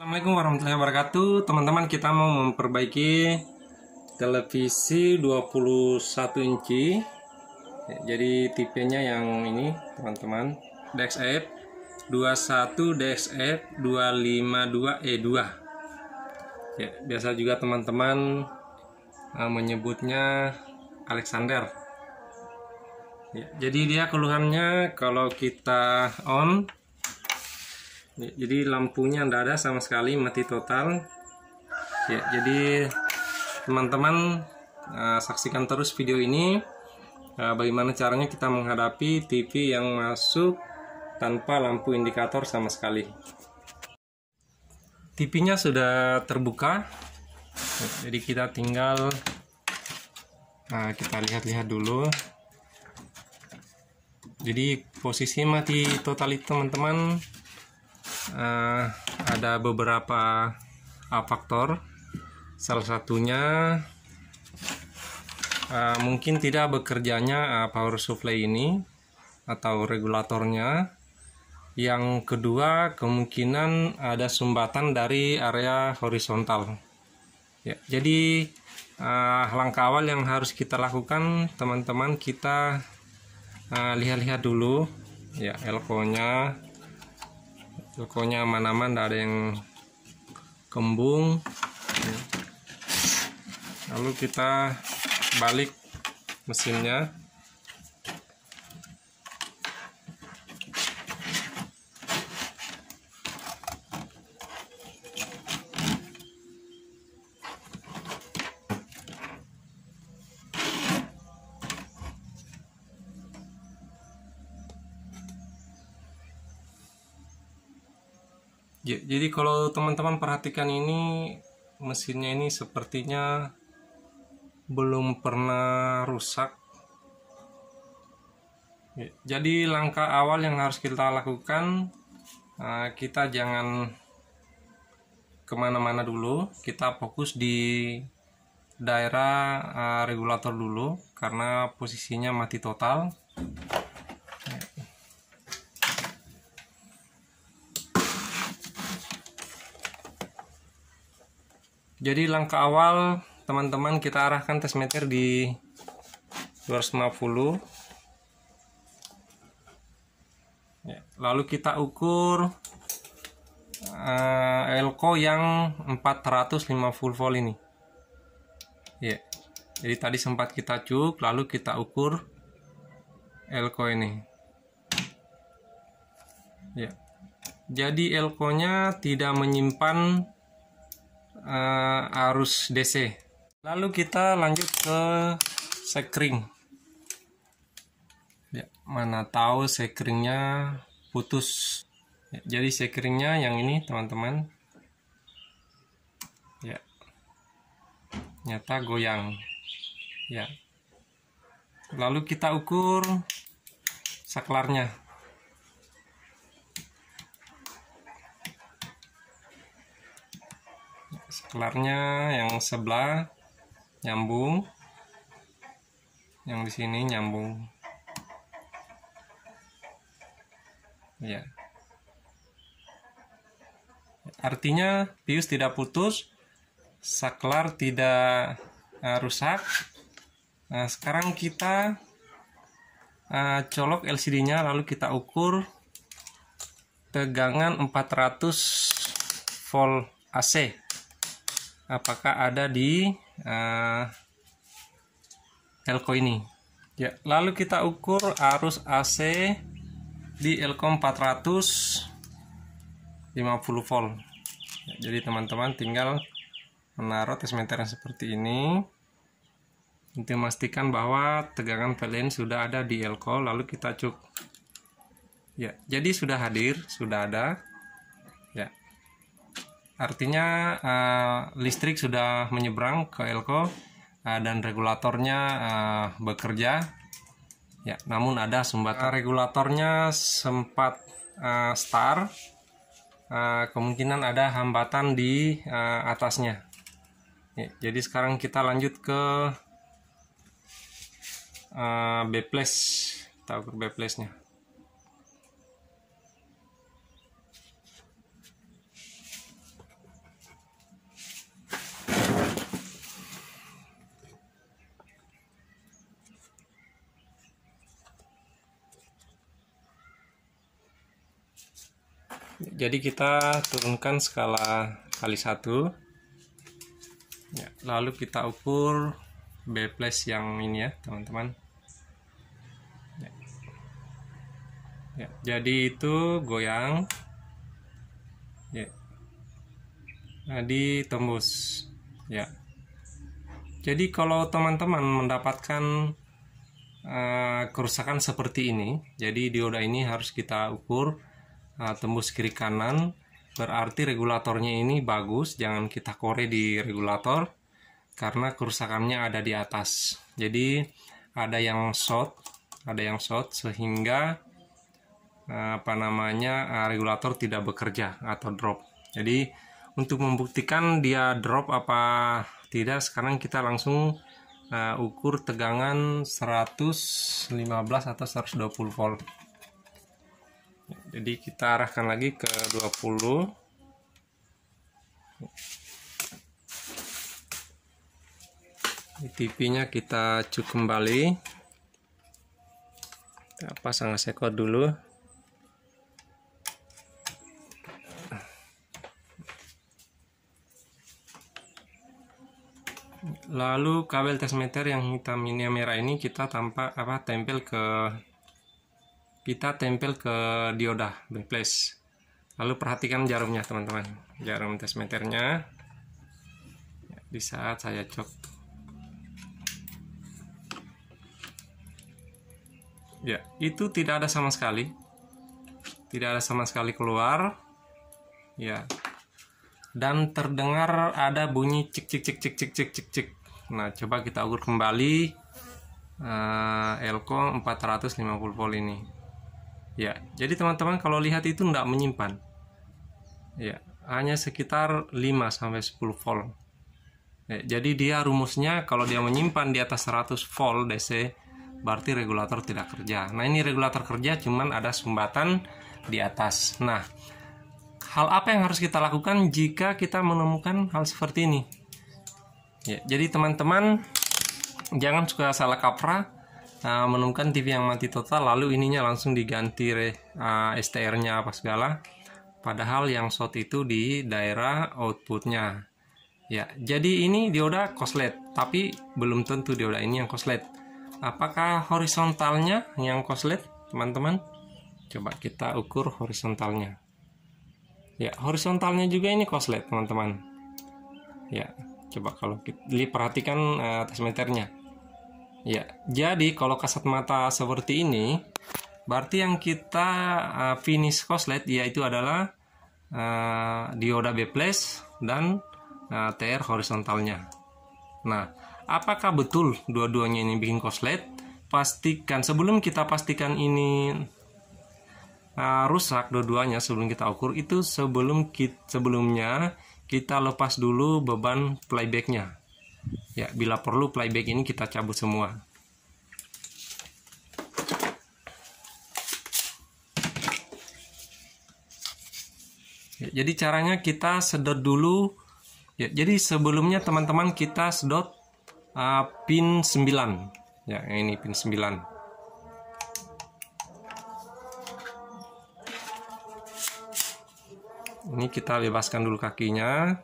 Assalamualaikum warahmatullahi wabarakatuh Teman-teman kita mau memperbaiki Televisi 21 inci ya, Jadi tipenya yang ini Teman-teman DXF 21 DXF 252E2 ya, Biasa juga teman-teman eh, Menyebutnya Alexander ya, Jadi dia keluhannya Kalau kita on jadi lampunya tidak ada sama sekali mati total ya jadi teman-teman uh, saksikan terus video ini uh, bagaimana caranya kita menghadapi TV yang masuk tanpa lampu indikator sama sekali TV-nya sudah terbuka jadi kita tinggal nah, kita lihat-lihat dulu jadi posisi mati total itu teman-teman Eh, ada beberapa eh, faktor salah satunya eh, mungkin tidak bekerjanya power supply ini atau regulatornya yang kedua kemungkinan ada sumbatan dari area horizontal ya jadi uh, langkah awal yang harus kita lakukan teman-teman kita lihat-lihat uh, dulu ya elko nya Tokonya aman-aman, tidak ada yang kembung. Lalu kita balik mesinnya. jadi kalau teman-teman perhatikan ini mesinnya ini sepertinya belum pernah rusak ya, jadi langkah awal yang harus kita lakukan eh, kita jangan kemana-mana dulu kita fokus di daerah eh, regulator dulu karena posisinya mati total jadi langkah awal teman-teman kita arahkan test meter di 250 ya, lalu kita ukur uh, eh, elko yang 450 volt ini ya jadi tadi sempat kita cuk lalu kita ukur elko ini ya jadi elkonya tidak menyimpan uh, arus DC lalu kita lanjut ke sekring ya, mana tahu sekringnya putus ya, jadi sekringnya yang ini teman-teman ya nyata goyang ya lalu kita ukur saklarnya kelarnya yang sebelah nyambung yang di sini nyambung ya artinya pius tidak putus saklar tidak uh, rusak nah, sekarang kita uh, colok LCD nya lalu kita ukur tegangan 400 volt AC apakah ada di uh, eh, elko ini ya lalu kita ukur arus AC di elko 450 volt ya, jadi teman-teman tinggal menaruh yang seperti ini Untuk memastikan bahwa tegangan valen sudah ada di elko lalu kita cuk ya jadi sudah hadir sudah ada Artinya uh, listrik sudah menyeberang ke elko uh, dan regulatornya uh, bekerja. Ya, namun ada sumbatan uh, regulatornya sempat uh, star. Uh, kemungkinan ada hambatan di uh, atasnya. Ya, jadi sekarang kita lanjut ke uh, B plus, kita B plusnya. jadi kita turunkan skala kali satu ya, lalu kita ukur B plus yang ini ya teman-teman ya. ya, jadi itu goyang ya. tembus. Nah, tembus ya jadi kalau teman-teman mendapatkan uh, kerusakan seperti ini jadi dioda ini harus kita ukur uh, tembus kiri kanan berarti regulatornya ini bagus jangan kita kore di regulator karena kerusakannya ada di atas jadi ada yang short ada yang short sehingga eh, apa namanya eh, regulator tidak bekerja atau drop jadi untuk membuktikan dia drop apa tidak sekarang kita langsung uh, ukur tegangan 115 atau 120 volt jadi kita arahkan lagi ke 20 TV nya kita cuk kembali kita pasang sekot dulu lalu kabel tes meter yang hitam ini yang merah ini kita tampak apa tempel ke kita tempel ke dioda place lalu perhatikan jarumnya teman-teman jarum tesmeternya ya, di saat saya cop ya itu tidak ada sama sekali tidak ada sama sekali keluar ya dan terdengar ada bunyi cik cik cik cik cik cik cik cik nah coba kita ukur kembali uh, elko 450 volt ini Ya, jadi teman-teman kalau lihat itu tidak menyimpan. Ya, hanya sekitar 5 sampai 10 volt. Ya, jadi dia rumusnya kalau dia menyimpan di atas 100 volt DC berarti regulator tidak kerja. Nah, ini regulator kerja cuman ada sumbatan di atas. Nah, hal apa yang harus kita lakukan jika kita menemukan hal seperti ini? Ya, jadi teman-teman jangan suka salah kaprah uh, ah, menemukan TV yang mati total lalu ininya langsung diganti uh, ah, STR-nya apa segala padahal yang short itu di daerah outputnya ya jadi ini dioda koslet tapi belum tentu dioda ini yang koslet apakah horizontalnya yang koslet teman-teman coba kita ukur horizontalnya ya horizontalnya juga ini koslet teman-teman ya coba kalau kita perhatikan uh, meternya. Ya, jadi kalau kasat mata seperti ini, berarti yang kita uh, finish coslet yaitu adalah uh, dioda B+ plus dan uh, eh, TR horizontalnya. Nah, apakah betul dua-duanya ini bikin koslet? Pastikan sebelum kita pastikan ini uh, rusak dua-duanya sebelum kita ukur itu sebelum kita, sebelumnya kita lepas dulu beban playbacknya Ya, bila perlu playback ini kita cabut semua. Ya, jadi caranya kita sedot dulu. Ya, jadi sebelumnya teman-teman kita sedot uh, pin 9. Ya, ini pin 9. ini kita bebaskan dulu kakinya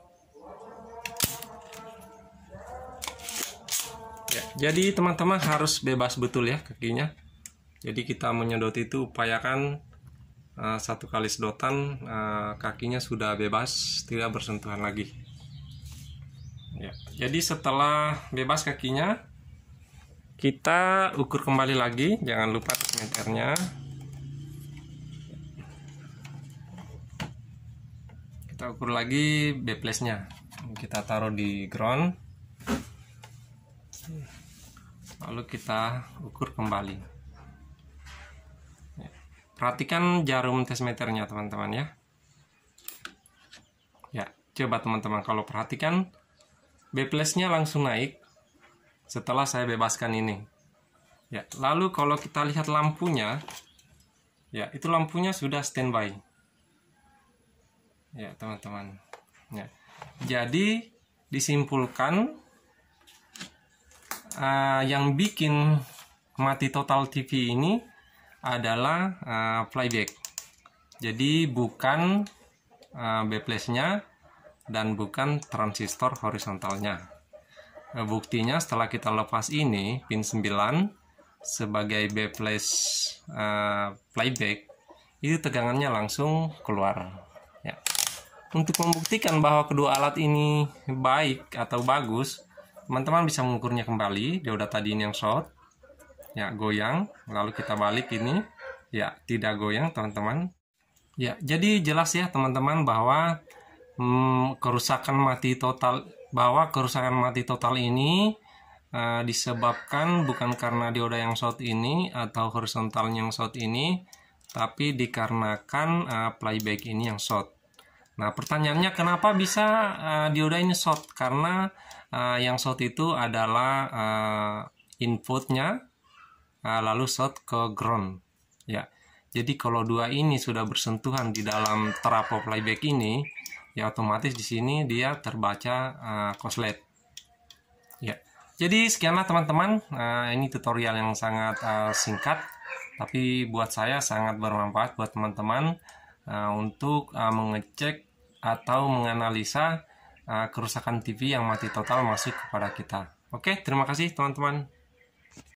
Ya, jadi teman-teman harus bebas betul ya kakinya. Jadi kita menyedot itu upayakan uh, satu kali sedotan uh, kakinya sudah bebas, tidak bersentuhan lagi. Ya. Jadi setelah bebas kakinya, kita ukur kembali lagi. Jangan lupa meternya. Kita ukur lagi beplesnya. Kita taruh di ground. lalu kita ukur kembali ya. perhatikan jarum tes meternya teman-teman ya ya coba teman-teman kalau perhatikan B plusnya langsung naik setelah saya bebaskan ini ya lalu kalau kita lihat lampunya ya itu lampunya sudah standby ya teman-teman ya jadi disimpulkan uh, yang bikin mati total TV ini adalah uh, playback jadi bukan uh, ah, backplace-nya dan bukan transistor horizontalnya uh, buktinya setelah kita lepas ini pin 9 sebagai backplace uh, playback itu tegangannya langsung keluar ya untuk membuktikan bahwa kedua alat ini baik atau bagus teman-teman bisa mengukurnya kembali dia udah tadi ini yang short ya goyang lalu kita balik ini ya tidak goyang teman-teman ya jadi jelas ya teman-teman bahwa hmm, kerusakan mati total bahwa kerusakan mati total ini uh, disebabkan bukan karena dioda yang short ini atau horizontal yang short ini tapi dikarenakan uh, playback ini yang short nah pertanyaannya kenapa bisa uh, eh, dioda ini short karena uh, yang short itu adalah uh, inputnya uh, lalu short ke ground ya jadi kalau dua ini sudah bersentuhan di dalam trapo playback ini ya otomatis di sini dia terbaca uh, coslet ya jadi sekianlah teman-teman uh, ini tutorial yang sangat uh, singkat tapi buat saya sangat bermanfaat buat teman-teman uh, untuk uh, mengecek atau menganalisa Eh, kerusakan TV yang mati total masuk kepada kita. Oke, terima kasih teman-teman.